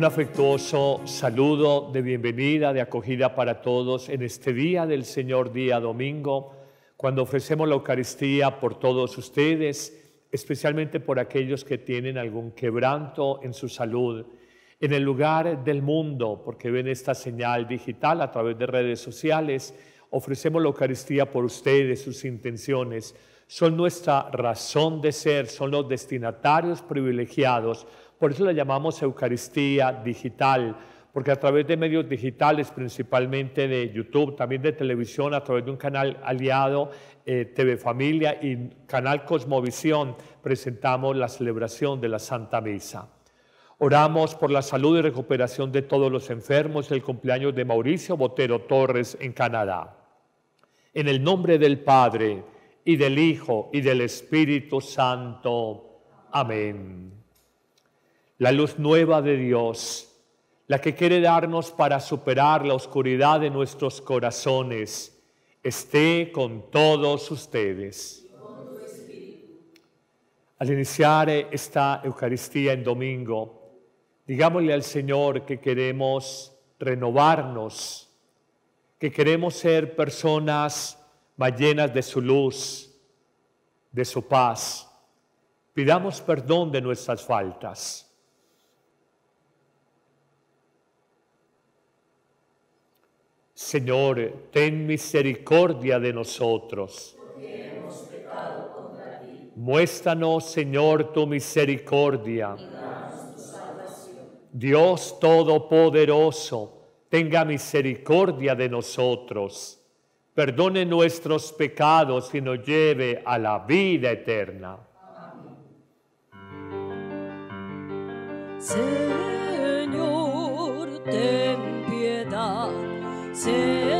Un afectuoso saludo de bienvenida, de acogida para todos en este día del Señor, día domingo, cuando ofrecemos la Eucaristía por todos ustedes, especialmente por aquellos que tienen algún quebranto en su salud, en el lugar del mundo, porque ven esta señal digital a través de redes sociales. Ofrecemos la Eucaristía por ustedes, sus intenciones. Son nuestra razón de ser, son los destinatarios privilegiados por eso la llamamos Eucaristía digital, porque a través de medios digitales, principalmente de YouTube, también de televisión, a través de un canal aliado, eh, TV Familia y Canal Cosmovisión, presentamos la celebración de la Santa Misa. Oramos por la salud y recuperación de todos los enfermos, el cumpleaños de Mauricio Botero Torres en Canadá. En el nombre del Padre, y del Hijo, y del Espíritu Santo. Amén la luz nueva de Dios, la que quiere darnos para superar la oscuridad de nuestros corazones, esté con todos ustedes. al iniciar esta Eucaristía en domingo, digámosle al Señor que queremos renovarnos, que queremos ser personas más llenas de su luz, de su paz. Pidamos perdón de nuestras faltas Señor, ten misericordia de nosotros. Hemos Muéstranos, Señor, tu misericordia. Dios Todopoderoso, tenga misericordia de nosotros. Perdone nuestros pecados y nos lleve a la vida eterna. Amén. Señor, See.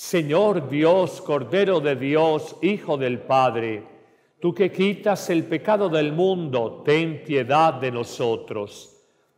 Señor Dios, Cordero de Dios, Hijo del Padre, tú que quitas el pecado del mundo, ten piedad de nosotros.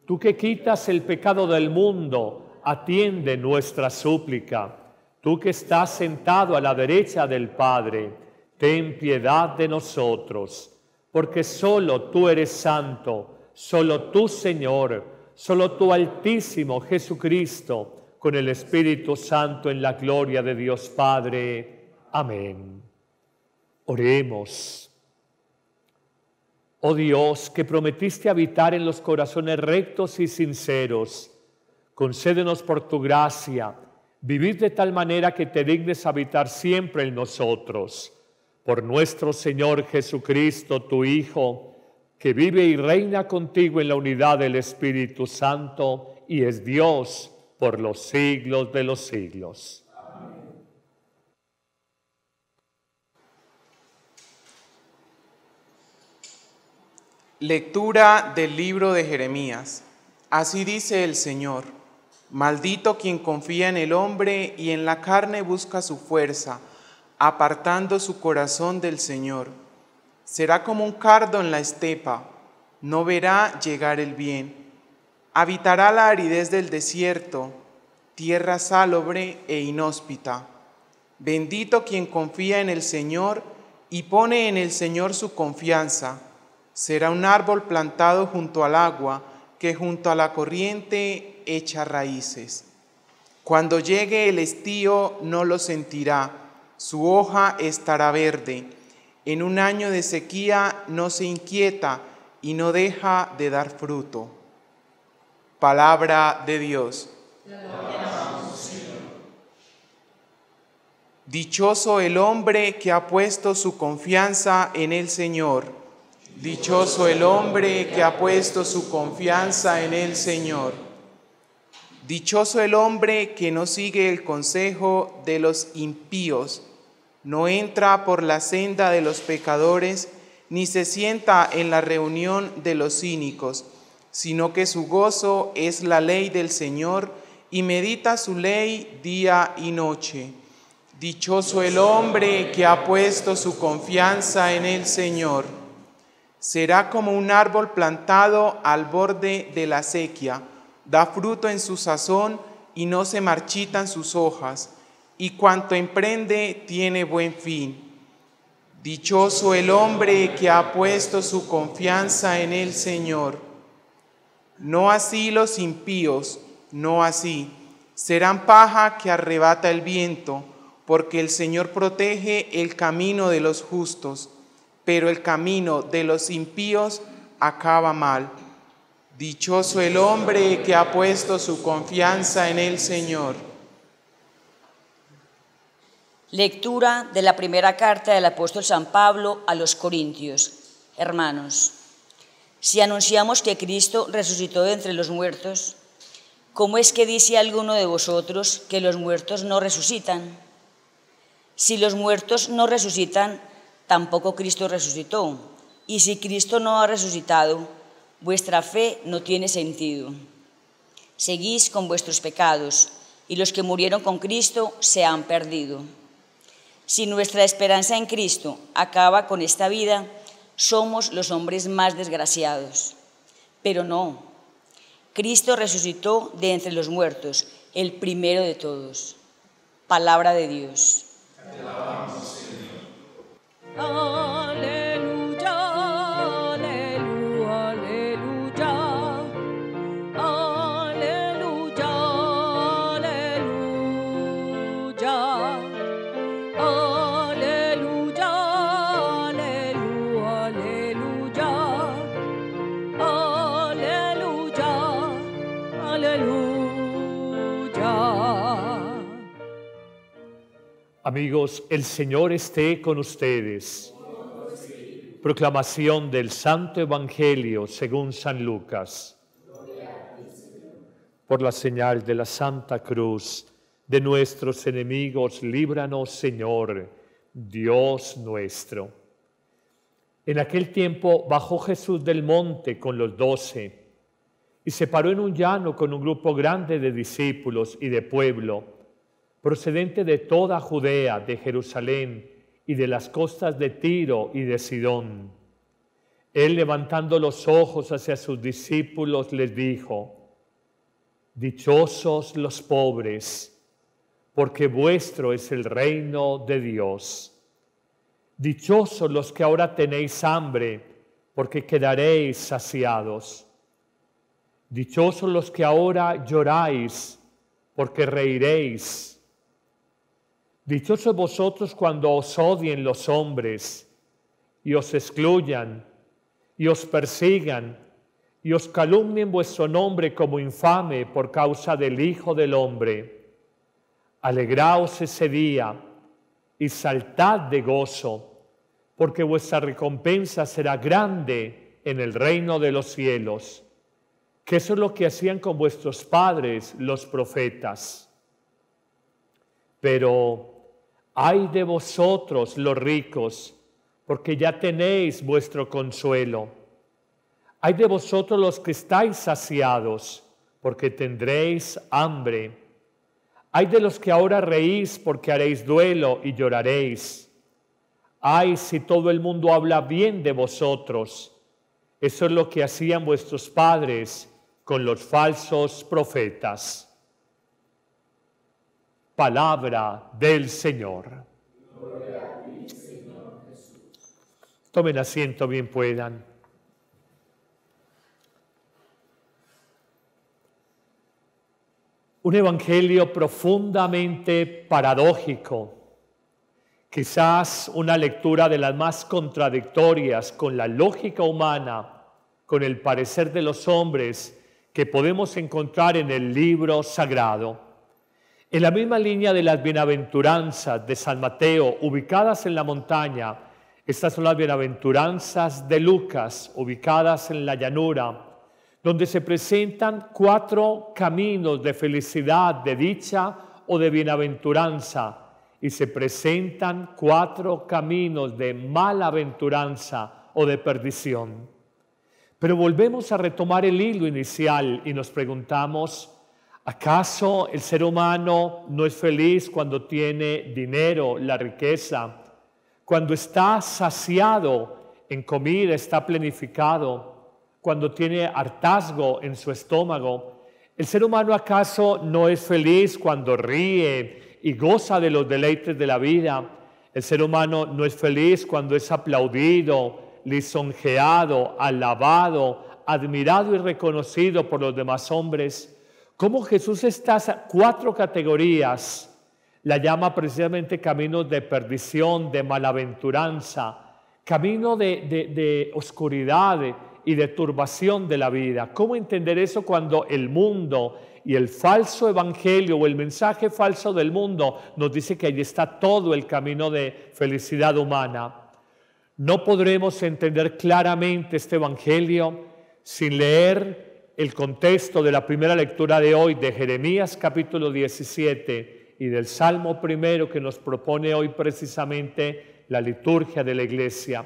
Tú que quitas el pecado del mundo, atiende nuestra súplica. Tú que estás sentado a la derecha del Padre, ten piedad de nosotros, porque solo tú eres santo, solo tú Señor, solo tu Altísimo Jesucristo, con el Espíritu Santo en la gloria de Dios Padre. Amén. Oremos. Oh Dios, que prometiste habitar en los corazones rectos y sinceros, concédenos por tu gracia vivir de tal manera que te dignes habitar siempre en nosotros. Por nuestro Señor Jesucristo, tu Hijo, que vive y reina contigo en la unidad del Espíritu Santo y es Dios por los siglos de los siglos. Lectura del libro de Jeremías. Así dice el Señor, maldito quien confía en el hombre y en la carne busca su fuerza, apartando su corazón del Señor. Será como un cardo en la estepa, no verá llegar el bien Habitará la aridez del desierto, tierra salobre e inhóspita. Bendito quien confía en el Señor y pone en el Señor su confianza. Será un árbol plantado junto al agua, que junto a la corriente echa raíces. Cuando llegue el estío no lo sentirá, su hoja estará verde. En un año de sequía no se inquieta y no deja de dar fruto. Palabra de Dios. Dichoso el hombre que ha puesto su confianza en el Señor. Dichoso el hombre que ha puesto su confianza en el Señor. Dichoso el hombre que no sigue el consejo de los impíos, no entra por la senda de los pecadores, ni se sienta en la reunión de los cínicos sino que su gozo es la ley del Señor y medita su ley día y noche. Dichoso el hombre que ha puesto su confianza en el Señor. Será como un árbol plantado al borde de la sequía, da fruto en su sazón y no se marchitan sus hojas, y cuanto emprende tiene buen fin. Dichoso el hombre que ha puesto su confianza en el Señor no así los impíos, no así. Serán paja que arrebata el viento, porque el Señor protege el camino de los justos, pero el camino de los impíos acaba mal. Dichoso el hombre que ha puesto su confianza en el Señor. Lectura de la primera carta del apóstol San Pablo a los Corintios. Hermanos. Si anunciamos que Cristo resucitó de entre los muertos, ¿cómo es que dice alguno de vosotros que los muertos no resucitan? Si los muertos no resucitan, tampoco Cristo resucitó. Y si Cristo no ha resucitado, vuestra fe no tiene sentido. Seguís con vuestros pecados, y los que murieron con Cristo se han perdido. Si nuestra esperanza en Cristo acaba con esta vida, somos los hombres más desgraciados. Pero no, Cristo resucitó de entre los muertos, el primero de todos. Palabra de Dios. Te Amigos, el Señor esté con ustedes. Proclamación del Santo Evangelio según San Lucas. Por la señal de la Santa Cruz, de nuestros enemigos, líbranos, Señor, Dios nuestro. En aquel tiempo bajó Jesús del monte con los doce y se paró en un llano con un grupo grande de discípulos y de pueblo procedente de toda Judea, de Jerusalén y de las costas de Tiro y de Sidón. Él levantando los ojos hacia sus discípulos les dijo, Dichosos los pobres, porque vuestro es el reino de Dios. Dichosos los que ahora tenéis hambre, porque quedaréis saciados. Dichosos los que ahora lloráis, porque reiréis. Dichosos vosotros cuando os odien los hombres y os excluyan y os persigan y os calumnien vuestro nombre como infame por causa del Hijo del Hombre. Alegraos ese día y saltad de gozo, porque vuestra recompensa será grande en el reino de los cielos, que eso es lo que hacían con vuestros padres los profetas. Pero ay de vosotros los ricos, porque ya tenéis vuestro consuelo. Ay de vosotros los que estáis saciados, porque tendréis hambre. Ay de los que ahora reís, porque haréis duelo y lloraréis. Ay si todo el mundo habla bien de vosotros. Eso es lo que hacían vuestros padres con los falsos profetas. Palabra del Señor. Tomen asiento bien puedan. Un evangelio profundamente paradójico, quizás una lectura de las más contradictorias con la lógica humana, con el parecer de los hombres que podemos encontrar en el libro sagrado. En la misma línea de las bienaventuranzas de San Mateo, ubicadas en la montaña, estas son las bienaventuranzas de Lucas, ubicadas en la llanura, donde se presentan cuatro caminos de felicidad, de dicha o de bienaventuranza, y se presentan cuatro caminos de malaventuranza o de perdición. Pero volvemos a retomar el hilo inicial y nos preguntamos, ¿Acaso el ser humano no es feliz cuando tiene dinero, la riqueza, cuando está saciado en comida, está planificado, cuando tiene hartazgo en su estómago? ¿El ser humano acaso no es feliz cuando ríe y goza de los deleites de la vida? ¿El ser humano no es feliz cuando es aplaudido, lisonjeado, alabado, admirado y reconocido por los demás hombres? cómo Jesús estas cuatro categorías la llama precisamente camino de perdición, de malaventuranza, camino de, oscuridad y de turbación de la vida. ¿Cómo entender eso cuando el mundo y el falso evangelio o el mensaje falso del mundo nos dice que ahí está todo el camino de felicidad humana? No podremos entender claramente este evangelio sin leer el contexto de la primera lectura de hoy de Jeremías capítulo 17 y del Salmo primero que nos propone hoy precisamente la liturgia de la iglesia.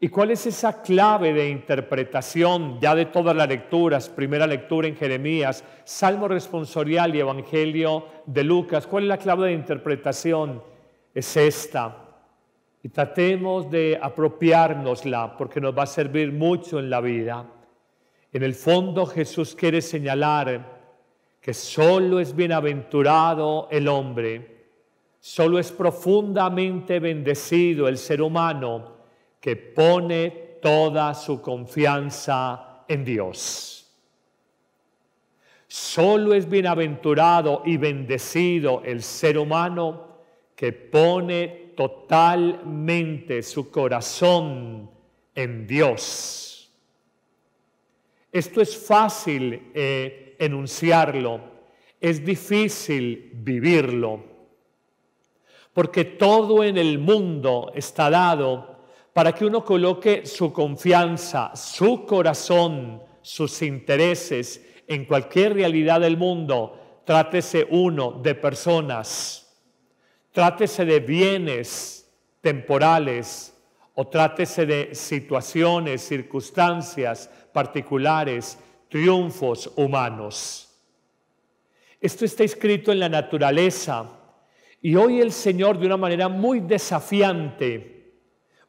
¿Y cuál es esa clave de interpretación ya de todas las lecturas? Primera lectura en Jeremías, Salmo responsorial y Evangelio de Lucas. ¿Cuál es la clave de interpretación? Es esta. Y tratemos de apropiárnosla porque nos va a servir mucho en la vida. En el fondo Jesús quiere señalar que solo es bienaventurado el hombre, solo es profundamente bendecido el ser humano que pone toda su confianza en Dios. Solo es bienaventurado y bendecido el ser humano que pone totalmente su corazón en Dios esto es fácil eh, enunciarlo, es difícil vivirlo, porque todo en el mundo está dado para que uno coloque su confianza, su corazón, sus intereses en cualquier realidad del mundo. Trátese uno de personas, trátese de bienes temporales o trátese de situaciones, circunstancias, particulares, triunfos humanos. Esto está escrito en la naturaleza y hoy el Señor de una manera muy desafiante,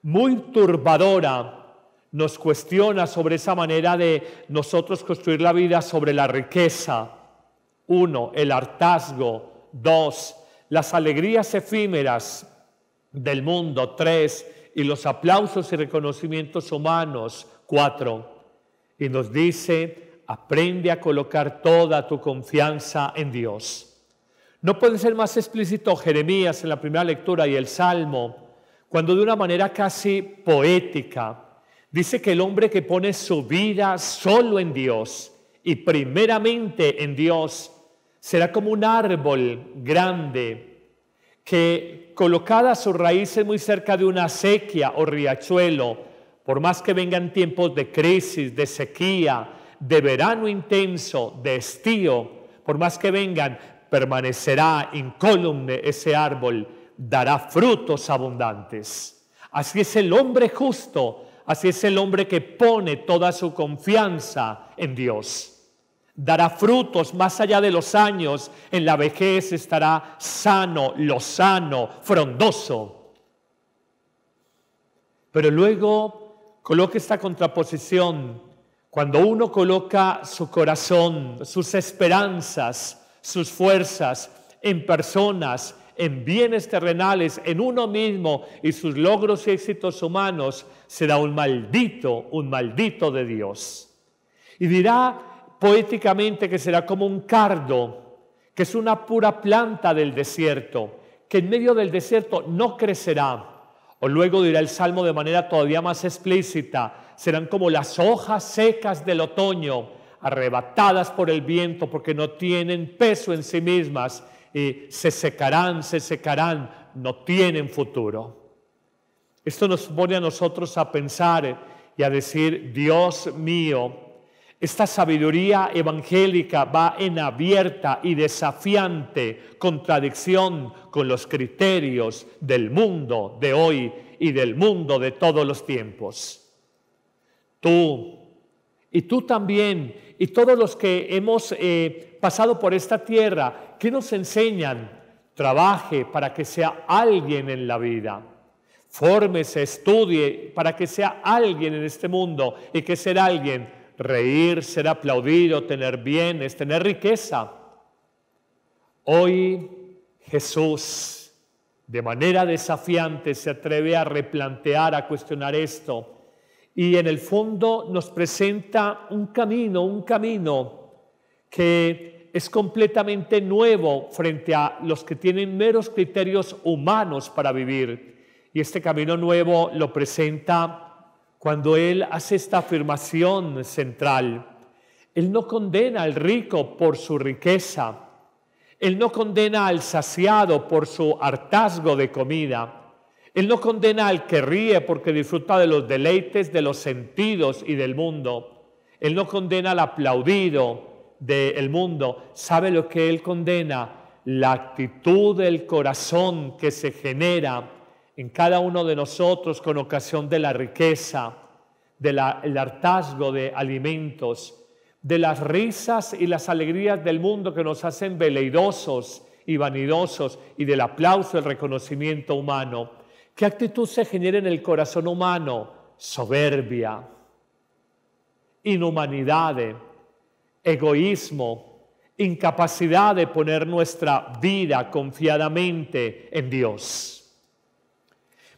muy turbadora, nos cuestiona sobre esa manera de nosotros construir la vida sobre la riqueza. Uno, el hartazgo. Dos, las alegrías efímeras del mundo. Tres, y los aplausos y reconocimientos humanos. Cuatro, y nos dice, aprende a colocar toda tu confianza en Dios. No puede ser más explícito Jeremías en la primera lectura y el Salmo, cuando de una manera casi poética dice que el hombre que pone su vida solo en Dios y primeramente en Dios, será como un árbol grande que colocada sus raíces muy cerca de una acequia o riachuelo, por más que vengan tiempos de crisis, de sequía, de verano intenso, de estío, por más que vengan, permanecerá incólume ese árbol, dará frutos abundantes. Así es el hombre justo, así es el hombre que pone toda su confianza en Dios. Dará frutos más allá de los años, en la vejez estará sano, lozano, frondoso. Pero luego Coloque esta contraposición. Cuando uno coloca su corazón, sus esperanzas, sus fuerzas en personas, en bienes terrenales, en uno mismo y sus logros y éxitos humanos, será un maldito, un maldito de Dios. Y dirá poéticamente que será como un cardo, que es una pura planta del desierto, que en medio del desierto no crecerá, o luego dirá el Salmo de manera todavía más explícita, serán como las hojas secas del otoño, arrebatadas por el viento porque no tienen peso en sí mismas y se secarán, se secarán, no tienen futuro. Esto nos pone a nosotros a pensar y a decir, Dios mío, esta sabiduría evangélica va en abierta y desafiante contradicción con los criterios del mundo de hoy y del mundo de todos los tiempos. Tú y tú también y todos los que hemos eh, pasado por esta tierra, ¿qué nos enseñan? Trabaje para que sea alguien en la vida. Fórmese, estudie para que sea alguien en este mundo y que ser alguien reír, ser aplaudido, tener bienes, tener riqueza. Hoy Jesús de manera desafiante se atreve a replantear, a cuestionar esto. Y en el fondo nos presenta un camino, un camino que es completamente nuevo frente a los que tienen meros criterios humanos para vivir. Y este camino nuevo lo presenta cuando él hace esta afirmación central, él no condena al rico por su riqueza, él no condena al saciado por su hartazgo de comida, él no condena al que ríe porque disfruta de los deleites de los sentidos y del mundo, él no condena al aplaudido del mundo, sabe lo que él condena, la actitud del corazón que se genera en cada uno de nosotros con ocasión de la riqueza, del hartazgo de alimentos, de las risas y las alegrías del mundo que nos hacen veleidosos y vanidosos y del aplauso, el reconocimiento humano. ¿Qué actitud se genera en el corazón humano? Soberbia, inhumanidad, egoísmo, incapacidad de poner nuestra vida confiadamente en Dios.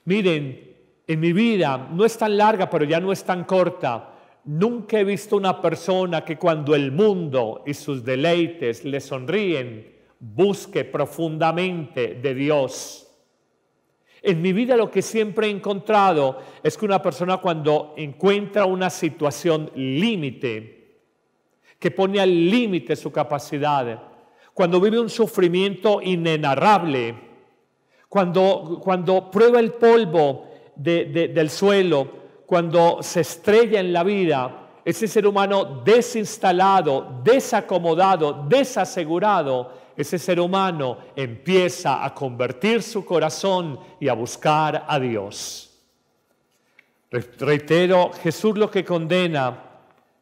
Miren, en mi vida no es tan larga, pero ya no es tan corta. Nunca he visto una persona que cuando el mundo y sus deleites le sonríen, busque profundamente de Dios. En mi vida lo que siempre he encontrado es que una persona cuando encuentra una situación límite, que pone al límite su capacidad, cuando vive un sufrimiento inenarrable, cuando, prueba el polvo del suelo, cuando se estrella en la vida, ese ser humano desinstalado, desacomodado, desasegurado, ese ser humano empieza a convertir su corazón y a buscar a Dios. Reitero, Jesús lo que condena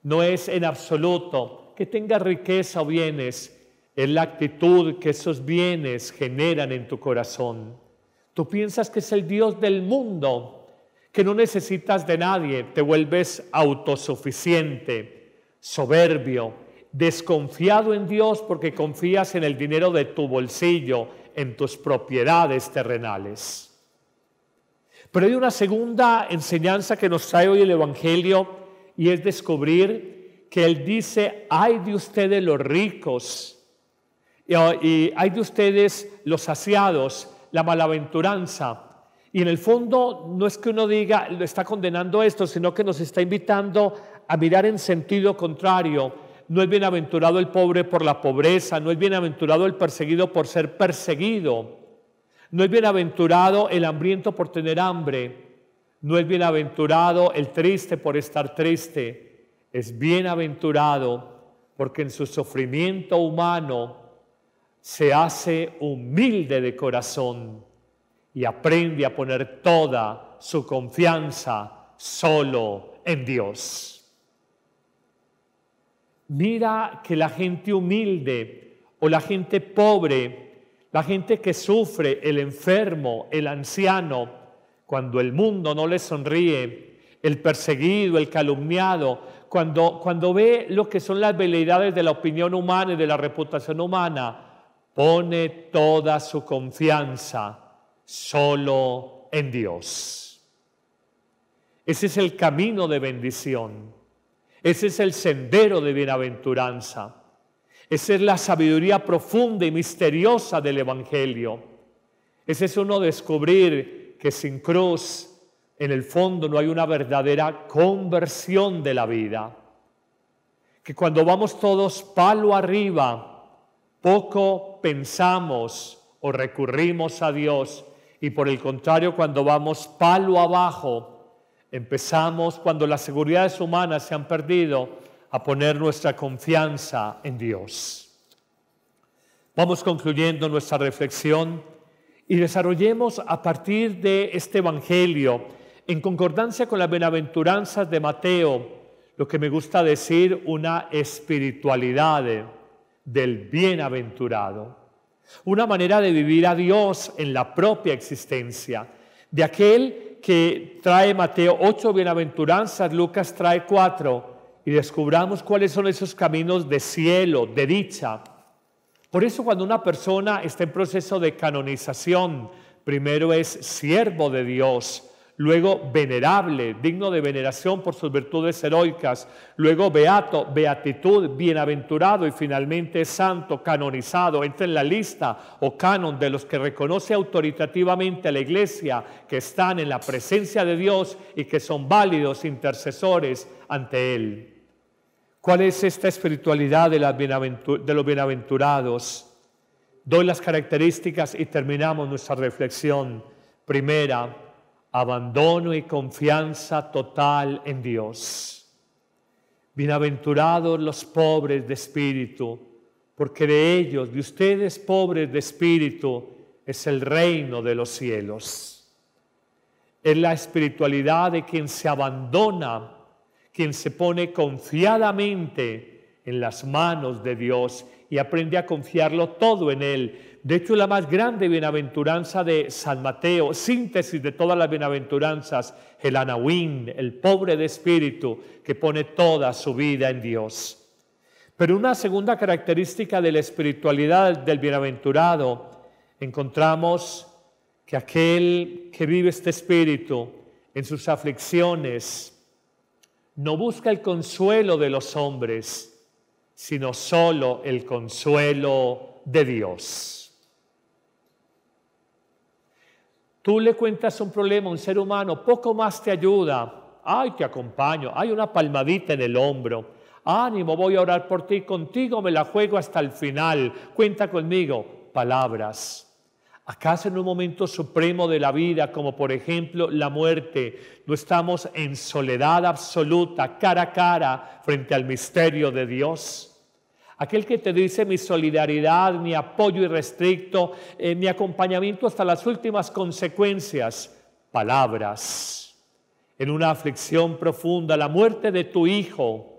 no es en absoluto que tenga riqueza o bienes, es la actitud que esos bienes generan en tu corazón. Tú piensas que es el Dios del mundo, que no necesitas de nadie, te vuelves autosuficiente, soberbio, desconfiado en Dios porque confías en el dinero de tu bolsillo, en tus propiedades terrenales. Pero hay una segunda enseñanza que nos trae hoy el Evangelio y es descubrir que Él dice, ay de ustedes los ricos, Ah, y hay de ustedes los saciados, la malaventuranza. Y en el fondo no es que uno diga, lo está condenando esto, sino que nos está invitando a mirar en sentido contrario. No es bienaventurado el pobre por la pobreza, no es bienaventurado el perseguido por ser perseguido, no es bienaventurado el hambriento por tener hambre, no es bienaventurado el triste por estar triste, es bienaventurado porque en su sufrimiento humano se hace humilde de corazón y aprende a poner toda su confianza solo en Dios. Mira que la gente humilde o la gente pobre, la gente que sufre, el enfermo, el anciano, cuando el mundo no le sonríe, el perseguido, el calumniado, cuando, cuando ve lo que son las veleidades de la opinión humana y de la reputación humana, pone toda su confianza solo en Dios. Ese es el camino de bendición. Ese es el sendero de bienaventuranza. Esa es la sabiduría profunda y misteriosa del Evangelio. Ese es uno descubrir que sin cruz, en el fondo, no hay una verdadera conversión de la vida. Que cuando vamos todos palo arriba, poco pensamos o recurrimos a Dios y por el contrario cuando vamos palo abajo, empezamos cuando las seguridades humanas se han perdido a poner nuestra confianza en Dios. Vamos concluyendo nuestra reflexión y desarrollemos a partir de este Evangelio, en concordancia con las bienaventuranzas de Mateo, lo que me gusta decir una espiritualidad del bienaventurado, una manera de vivir a Dios en la propia existencia, de aquel que trae Mateo ocho bienaventuranzas, Lucas trae cuatro, y descubramos cuáles son esos caminos de cielo, de dicha. Por eso cuando una persona está en proceso de canonización, primero es siervo de Dios, luego venerable, digno de veneración por sus virtudes heroicas, luego beato, beatitud, bienaventurado y finalmente santo, canonizado. Entra en la lista o canon de los que reconoce autoritativamente a la iglesia que están en la presencia de Dios y que son válidos intercesores ante Él. ¿Cuál es esta espiritualidad de, de los bienaventurados? Doy las características y terminamos nuestra reflexión. Primera, abandono y confianza total en Dios. Bienaventurados los pobres de espíritu, porque de ellos, de ustedes pobres de espíritu, es el reino de los cielos. Es la espiritualidad de quien se abandona, quien se pone confiadamente en las manos de Dios y aprende a confiarlo todo en Él, de hecho, la más grande bienaventuranza de San Mateo, síntesis de todas las bienaventuranzas, el Anahuín, el pobre de espíritu, que pone toda su vida en Dios. Pero una segunda característica de la espiritualidad del bienaventurado, encontramos que aquel que vive este espíritu en sus aflicciones no busca el consuelo de los hombres, sino solo el consuelo de Dios. Tú le cuentas un problema a un ser humano, poco más te ayuda. Ay, te acompaño. Hay una palmadita en el hombro. Ánimo, voy a orar por ti. Contigo me la juego hasta el final. Cuenta conmigo. Palabras. ¿Acaso en un momento supremo de la vida, como por ejemplo la muerte, no estamos en soledad absoluta, cara a cara, frente al misterio de Dios? Aquel que te dice mi solidaridad, mi apoyo irrestricto, eh, mi acompañamiento hasta las últimas consecuencias. Palabras. En una aflicción profunda, la muerte de tu hijo,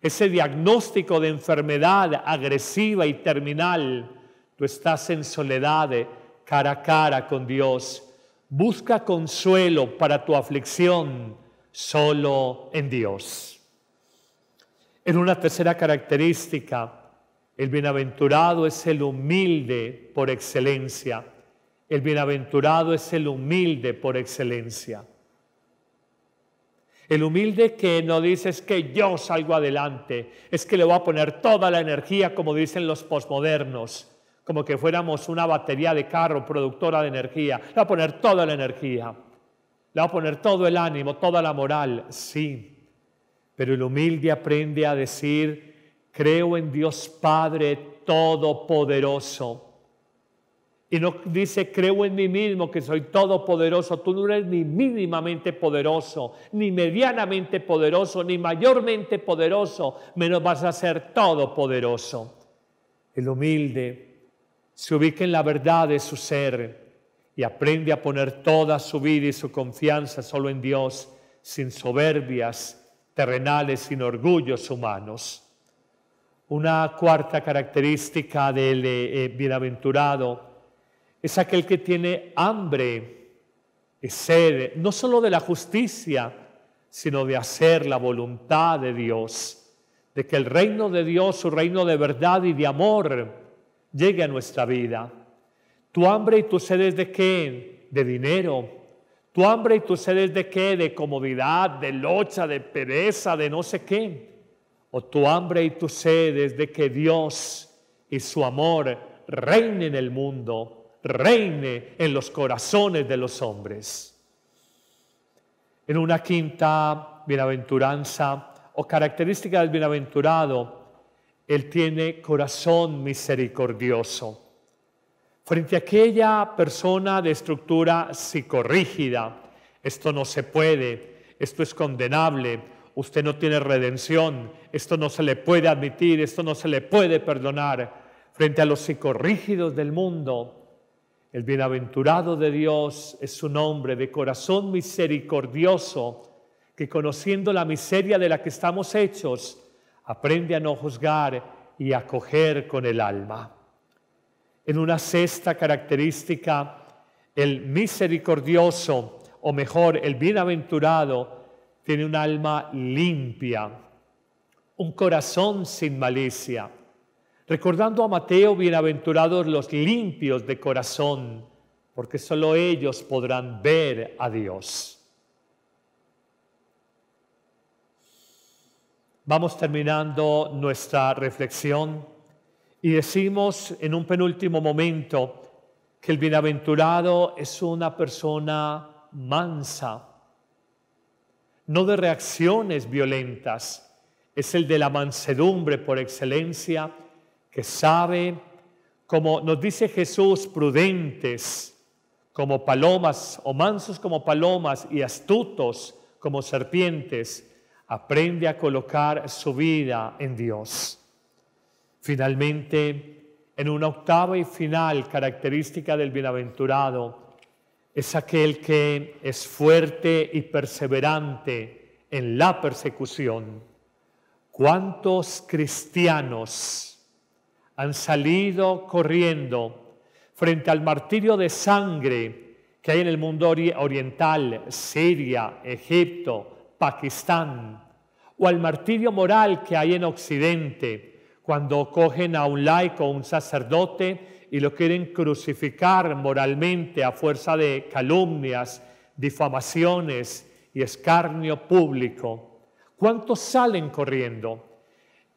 ese diagnóstico de enfermedad agresiva y terminal, tú estás en soledad eh, cara a cara con Dios. Busca consuelo para tu aflicción solo en Dios. En una tercera característica, el bienaventurado es el humilde por excelencia. El bienaventurado es el humilde por excelencia. El humilde que no dice es que yo salgo adelante, es que le voy a poner toda la energía, como dicen los posmodernos, como que fuéramos una batería de carro productora de energía. Le voy a poner toda la energía, le va a poner todo el ánimo, toda la moral. Sí, pero el humilde aprende a decir, creo en Dios Padre Todopoderoso. Y no dice, creo en mí mismo que soy todopoderoso. Tú no eres ni mínimamente poderoso, ni medianamente poderoso, ni mayormente poderoso, menos vas a ser todopoderoso. El humilde se ubica en la verdad de su ser y aprende a poner toda su vida y su confianza solo en Dios, sin soberbias, terrenales sin orgullos humanos. Una cuarta característica del eh, eh, bienaventurado es aquel que tiene hambre y sed, no solo de la justicia, sino de hacer la voluntad de Dios, de que el reino de Dios, su reino de verdad y de amor, llegue a nuestra vida. Tu hambre y tu sed es de qué? De dinero, tu hambre y tu sed es de qué? De comodidad, de locha, de pereza, de no sé qué. O tu hambre y tu sed es de que Dios y su amor reine en el mundo, reine en los corazones de los hombres. En una quinta bienaventuranza o característica del bienaventurado, Él tiene corazón misericordioso frente a aquella persona de estructura psicorrígida. Esto no se puede, esto es condenable, usted no tiene redención, esto no se le puede admitir, esto no se le puede perdonar. Frente a los psicorrígidos del mundo, el bienaventurado de Dios es un hombre de corazón misericordioso que conociendo la miseria de la que estamos hechos, aprende a no juzgar y a acoger con el alma en una sexta característica, el misericordioso, o mejor, el bienaventurado, tiene un alma limpia, un corazón sin malicia. Recordando a Mateo, bienaventurados los limpios de corazón, porque solo ellos podrán ver a Dios. Vamos terminando nuestra reflexión. Y decimos en un penúltimo momento que el bienaventurado es una persona mansa, no de reacciones violentas, es el de la mansedumbre por excelencia, que sabe, como nos dice Jesús, prudentes como palomas o mansos como palomas y astutos como serpientes, aprende a colocar su vida en Dios. Finalmente, en una octava y final característica del bienaventurado es aquel que es fuerte y perseverante en la persecución. ¿Cuántos cristianos han salido corriendo frente al martirio de sangre que hay en el mundo oriental, Siria, Egipto, Pakistán, o al martirio moral que hay en Occidente? cuando cogen a un laico, un sacerdote, y lo quieren crucificar moralmente a fuerza de calumnias, difamaciones y escarnio público. ¿Cuántos salen corriendo?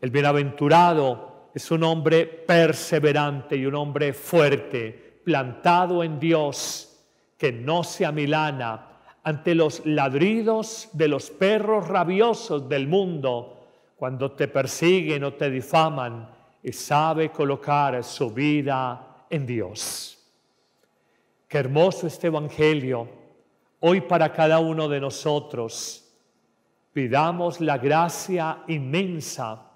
El bienaventurado es un hombre perseverante y un hombre fuerte, plantado en Dios, que no se amilana ante los ladridos de los perros rabiosos del mundo cuando te persiguen o te difaman y sabe colocar su vida en Dios. Qué hermoso este Evangelio hoy para cada uno de nosotros. Pidamos la gracia inmensa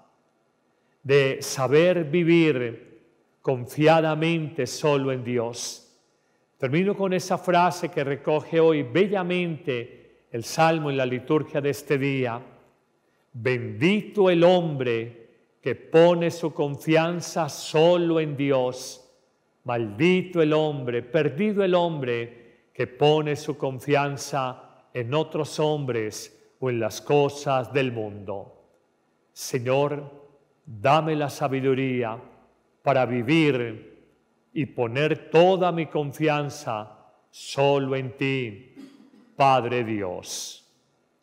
de saber vivir confiadamente solo en Dios. Termino con esa frase que recoge hoy bellamente el Salmo en la liturgia de este día. Bendito el hombre que pone su confianza solo en Dios. Maldito el hombre, perdido el hombre que pone su confianza en otros hombres o en las cosas del mundo. Señor, dame la sabiduría para vivir y poner toda mi confianza solo en ti, Padre Dios.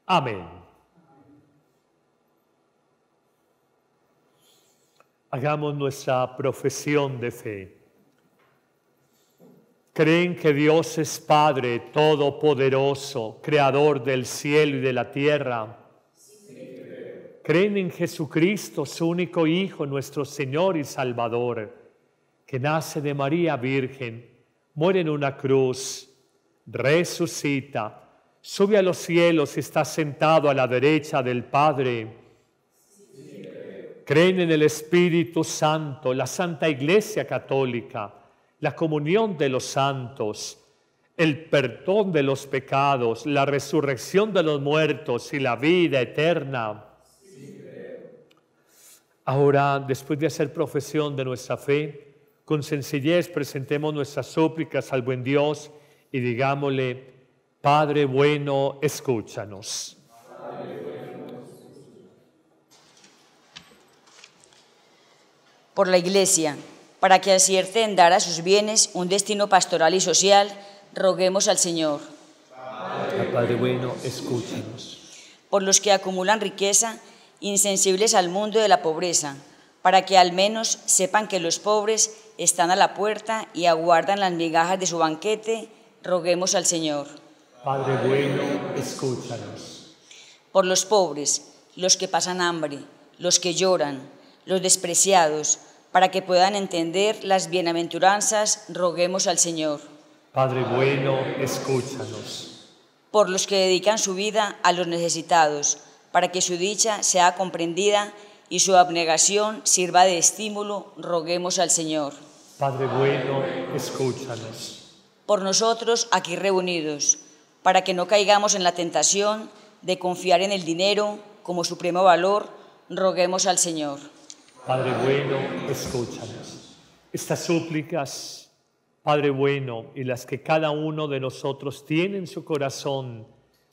Amén. Hagamos nuestra profesión de fe. Creen que Dios es Padre Todopoderoso, Creador del cielo y de la tierra. Creen en Jesucristo, su único Hijo, nuestro Señor y Salvador, que nace de María Virgen, muere en una cruz, resucita, sube a los cielos y está sentado a la derecha del Padre creen en el Espíritu Santo, la Santa Iglesia Católica, la comunión de los santos, el perdón de los pecados, la resurrección de los muertos y la vida eterna. Ahora, después de hacer profesión de nuestra fe, con sencillez presentemos nuestras súplicas al buen Dios y digámosle, Padre bueno, escúchanos. por la Iglesia, para que acierte en dar a sus bienes un destino pastoral y social, roguemos al Señor. Padre bueno, escúchanos. Por los que acumulan riqueza, insensibles al mundo de la pobreza, para que al menos sepan que los pobres están a la puerta y aguardan las migajas de su banquete, roguemos al Señor. Padre bueno, escúchanos. Por los pobres, los que pasan hambre, los que lloran, los despreciados, para que puedan entender las bienaventuranzas, roguemos al Señor. Padre bueno, escúchanos. Por los que dedican su vida a los necesitados, para que su dicha sea comprendida y su abnegación sirva de estímulo, roguemos al Señor. Padre bueno, escúchanos. Por nosotros aquí reunidos, para que no caigamos en la tentación de confiar en el dinero como supremo valor, roguemos al Señor. Padre bueno, escúchanos. Estas súplicas, Padre bueno, y las que cada uno de nosotros tiene en su corazón,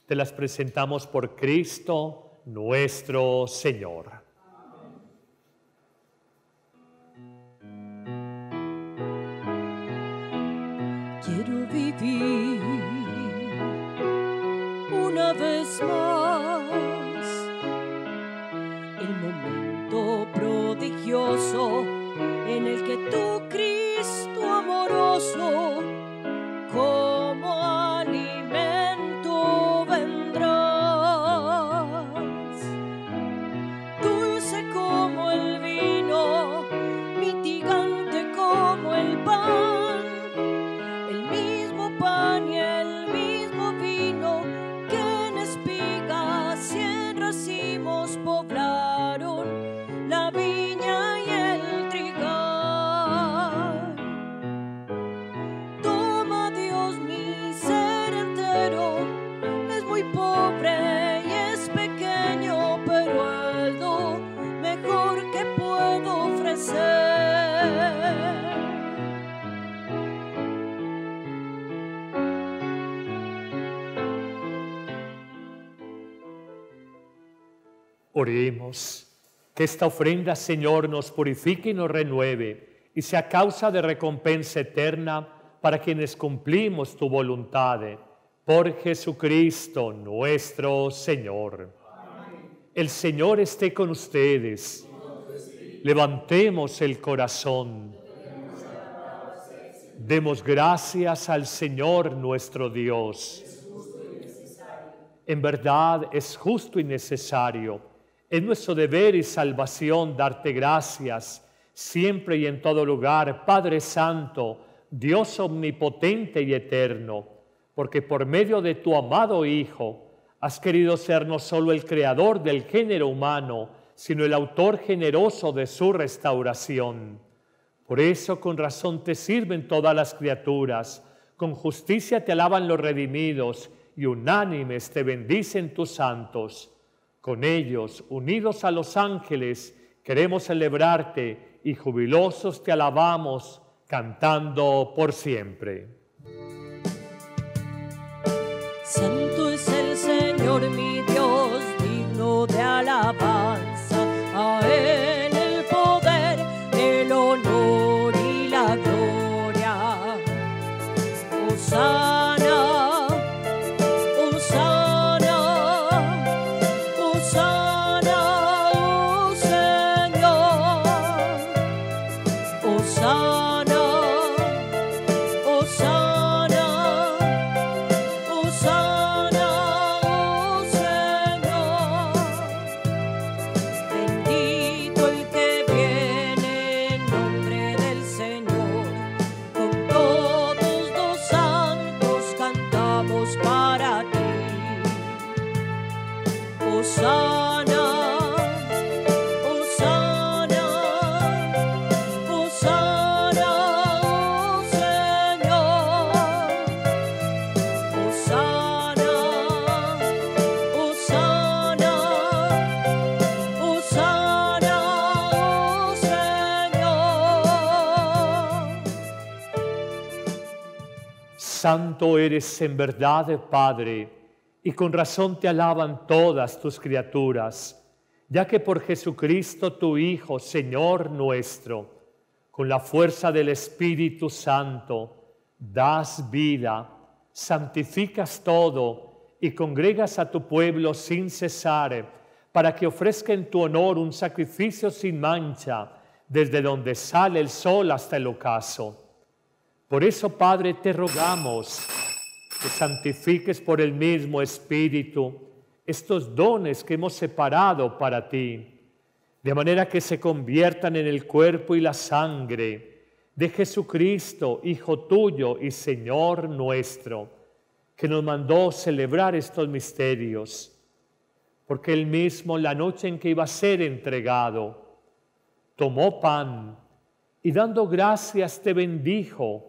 te las presentamos por Cristo nuestro Señor. Quiero vivir una vez más. en el que tú, Cristo amoroso, Que esta ofrenda, Señor, nos purifique y nos renueve y sea causa de recompensa eterna para quienes cumplimos tu voluntad. Por Jesucristo nuestro Señor. El Señor esté con ustedes. Levantemos el corazón. Demos gracias al Señor nuestro Dios. En verdad es justo y necesario es nuestro deber y salvación darte gracias siempre y en todo lugar, Padre Santo, Dios omnipotente y eterno, porque por medio de tu amado Hijo has querido ser no solo el creador del género humano, sino el autor generoso de su restauración. Por eso con razón te sirven todas las criaturas, con justicia te alaban los redimidos y unánimes te bendicen tus santos con ellos, unidos a los ángeles, queremos celebrarte y jubilosos te alabamos cantando por siempre. Santo es el Señor mi Dios, digno de alabanza a santo eres en verdad, oh Padre, y con razón te alaban todas tus criaturas, ya que por Jesucristo tu Hijo, Señor nuestro, con la fuerza del Espíritu Santo, das vida, santificas todo y congregas a tu pueblo sin cesar, para que ofrezca en tu honor un sacrificio sin mancha, desde donde sale el sol hasta el ocaso por eso, Padre, te rogamos que santifiques por el mismo Espíritu estos dones que hemos separado para ti, de manera que se conviertan en el cuerpo y la sangre de Jesucristo, Hijo tuyo y Señor nuestro, que nos mandó celebrar estos misterios, porque él mismo la noche en que iba a ser entregado, tomó pan y dando gracias te bendijo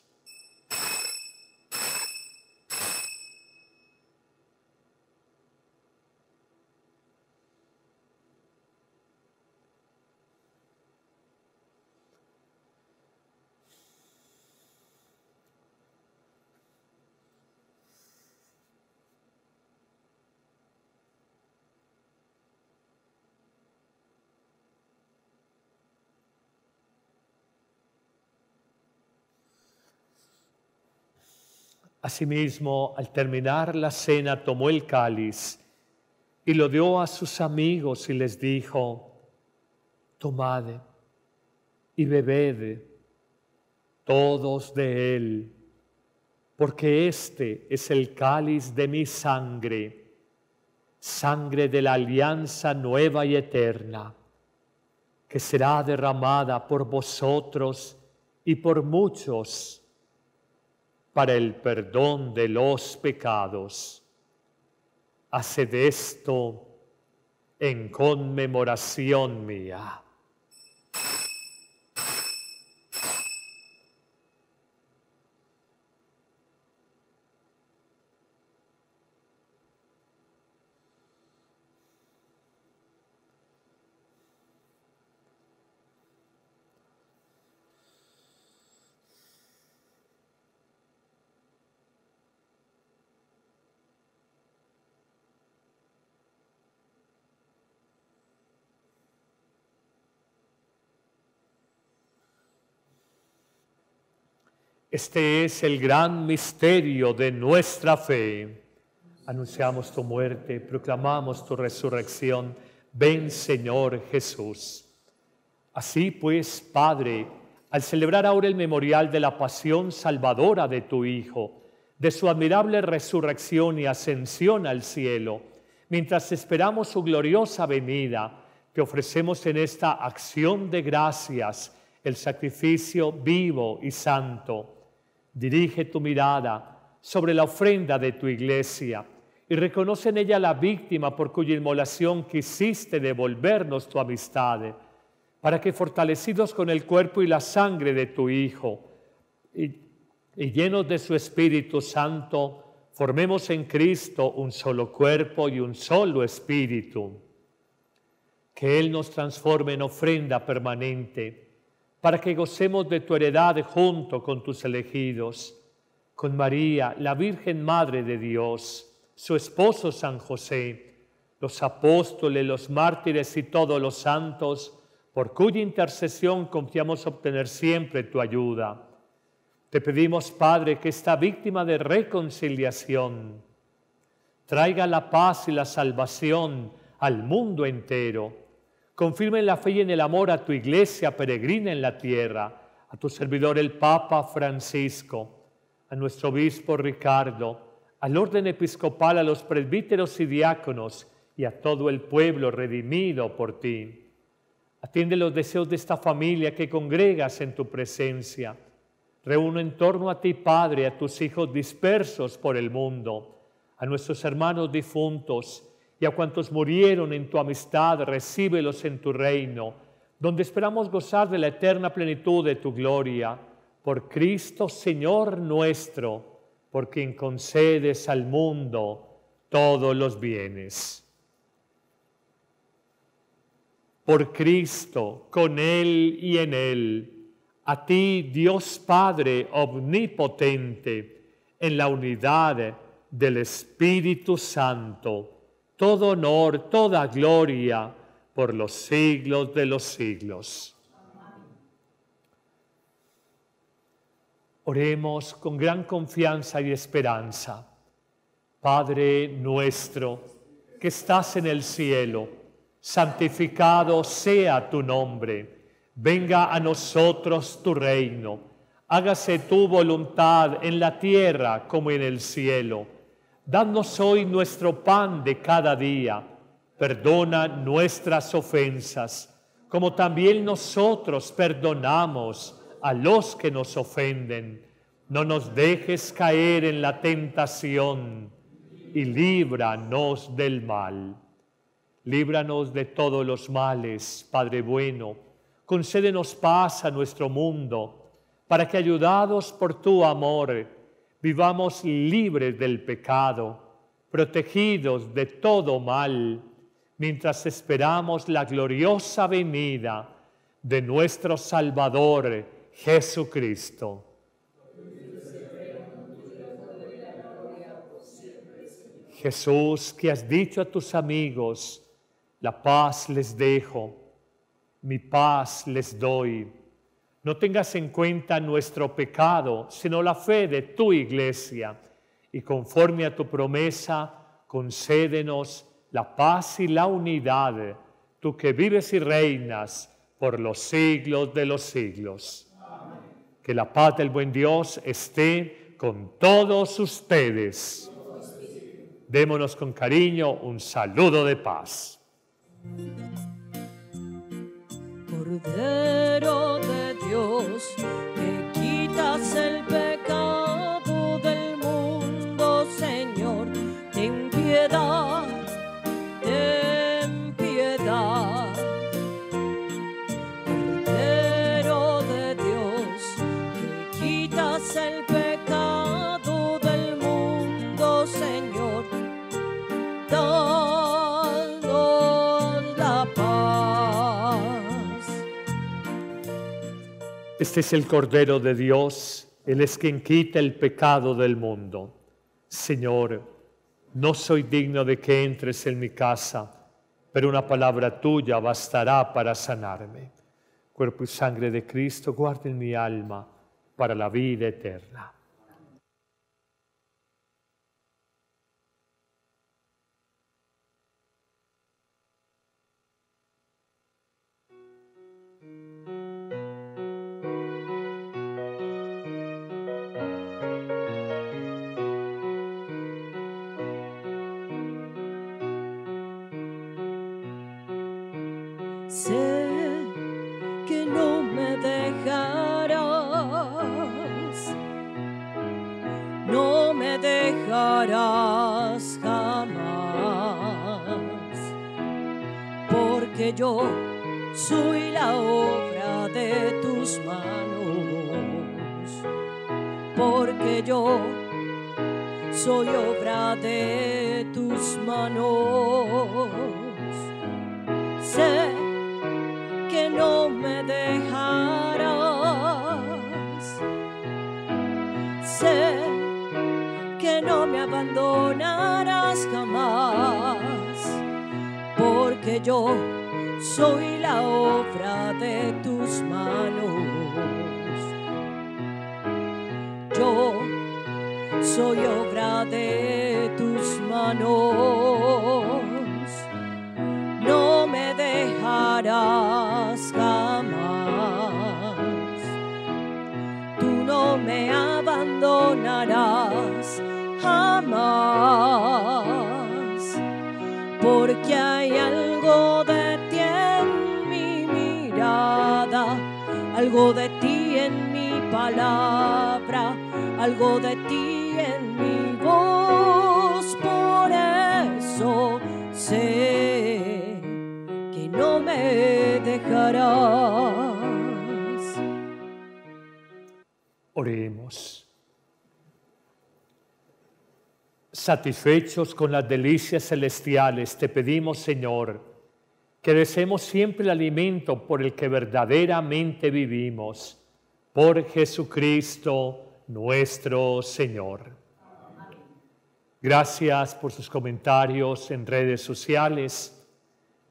Asimismo, al terminar la cena, tomó el cáliz y lo dio a sus amigos y les dijo, tomad y bebed todos de él, porque este es el cáliz de mi sangre, sangre de la alianza nueva y eterna, que será derramada por vosotros y por muchos para el perdón de los pecados. Haced esto en conmemoración mía. Este es el gran misterio de nuestra fe. Anunciamos tu muerte, proclamamos tu resurrección. Ven Señor Jesús. Así pues, Padre, al celebrar ahora el memorial de la pasión salvadora de tu Hijo, de su admirable resurrección y ascensión al cielo, mientras esperamos su gloriosa venida, te ofrecemos en esta acción de gracias el sacrificio vivo y santo Dirige tu mirada sobre la ofrenda de tu iglesia y reconoce en ella la víctima por cuya inmolación quisiste devolvernos tu amistad, para que fortalecidos con el cuerpo y la sangre de tu Hijo y, llenos de su Espíritu Santo, formemos en Cristo un solo cuerpo y un solo espíritu. Que Él nos transforme en ofrenda permanente para que gocemos de tu heredad junto con tus elegidos, con María, la Virgen Madre de Dios, su esposo San José, los apóstoles, los mártires y todos los santos, por cuya intercesión confiamos obtener siempre tu ayuda. Te pedimos, Padre, que esta víctima de reconciliación traiga la paz y la salvación al mundo entero Confirma en la fe y en el amor a tu iglesia peregrina en la tierra, a tu servidor el Papa Francisco, a nuestro obispo Ricardo, al orden episcopal, a los presbíteros y diáconos y a todo el pueblo redimido por ti. Atiende los deseos de esta familia que congregas en tu presencia. Reúno en torno a ti, Padre, a tus hijos dispersos por el mundo, a nuestros hermanos difuntos, y a cuantos murieron en tu amistad, recíbelos en tu reino, donde esperamos gozar de la eterna plenitud de tu gloria, por Cristo Señor nuestro, por quien concedes al mundo todos los bienes. Por Cristo, con Él y en Él, a ti Dios Padre Omnipotente, en la unidad del Espíritu Santo, todo honor, toda gloria por los siglos de los siglos. Oremos con gran confianza y esperanza. Padre nuestro, que estás en el cielo, santificado sea tu nombre. Venga a nosotros tu reino. Hágase tu voluntad en la tierra como en el cielo. Danos hoy nuestro pan de cada día. Perdona nuestras ofensas, como también nosotros perdonamos a los que nos ofenden. No nos dejes caer en la tentación y líbranos del mal. Líbranos de todos los males, Padre bueno. Concédenos paz a nuestro mundo, para que ayudados por tu amor, vivamos libres del pecado, protegidos de todo mal, mientras esperamos la gloriosa venida de nuestro Salvador Jesucristo. Jesús, que has dicho a tus amigos, la paz les dejo, mi paz les doy no tengas en cuenta nuestro pecado, sino la fe de tu iglesia. Y conforme a tu promesa, concédenos la paz y la unidad, tú que vives y reinas por los siglos de los siglos. Que la paz del buen Dios esté con todos ustedes. Démonos con cariño un saludo de paz. Dios, que quitas el Este es el Cordero de Dios, Él es quien quita el pecado del mundo. Señor, no soy digno de que entres en mi casa, pero una palabra tuya bastará para sanarme. Cuerpo y sangre de Cristo, guarden mi alma para la vida eterna. no me dejarás jamás, porque yo soy la obra de tus manos, porque yo soy obra de tus manos. Sé que no me dejarás no me abandonarás jamás, porque yo soy la obra de tus manos. Yo soy obra de tus manos. No me dejarás jamás. Tú no me abandonarás jamás, porque hay algo de ti en mi mirada, algo de ti en mi palabra, algo de ti en mi voz, por eso sé que no me dejarás. Oremos. satisfechos con las delicias celestiales, te pedimos, Señor, que deseemos siempre el alimento por el que verdaderamente vivimos, por Jesucristo nuestro Señor. Gracias por sus comentarios en redes sociales,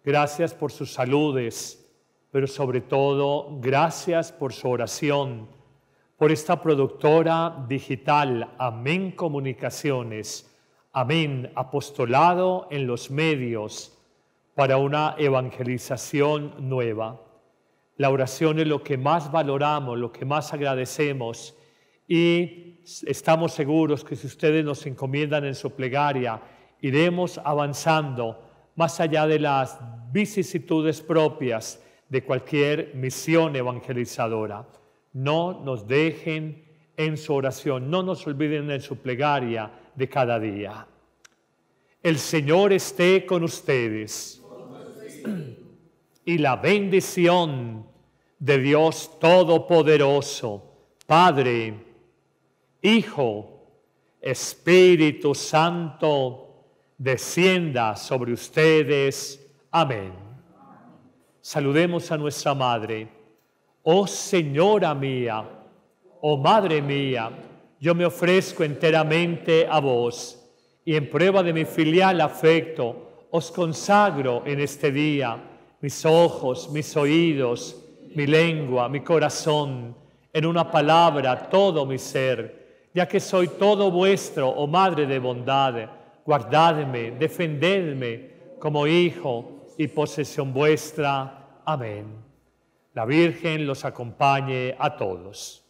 gracias por sus saludes, pero sobre todo gracias por su oración, por esta productora digital, Amén Comunicaciones, amén, apostolado en los medios para una evangelización nueva. La oración es lo que más valoramos, lo que más agradecemos y estamos seguros que si ustedes nos encomiendan en su plegaria, iremos avanzando más allá de las vicisitudes propias de cualquier misión evangelizadora. No nos dejen en su oración, no nos olviden en su plegaria cada día. El Señor esté con ustedes. Y la bendición de Dios Todopoderoso, Padre, Hijo, Espíritu Santo, descienda sobre ustedes. Amén. Saludemos a nuestra Madre. Oh Señora mía, oh Madre mía, yo me ofrezco enteramente a vos y en prueba de mi filial afecto os consagro en este día mis ojos, mis oídos, mi lengua, mi corazón, en una palabra todo mi ser, ya que soy todo vuestro, oh Madre de bondad, guardadme, defendedme como hijo y posesión vuestra. Amén. La Virgen los acompañe a todos.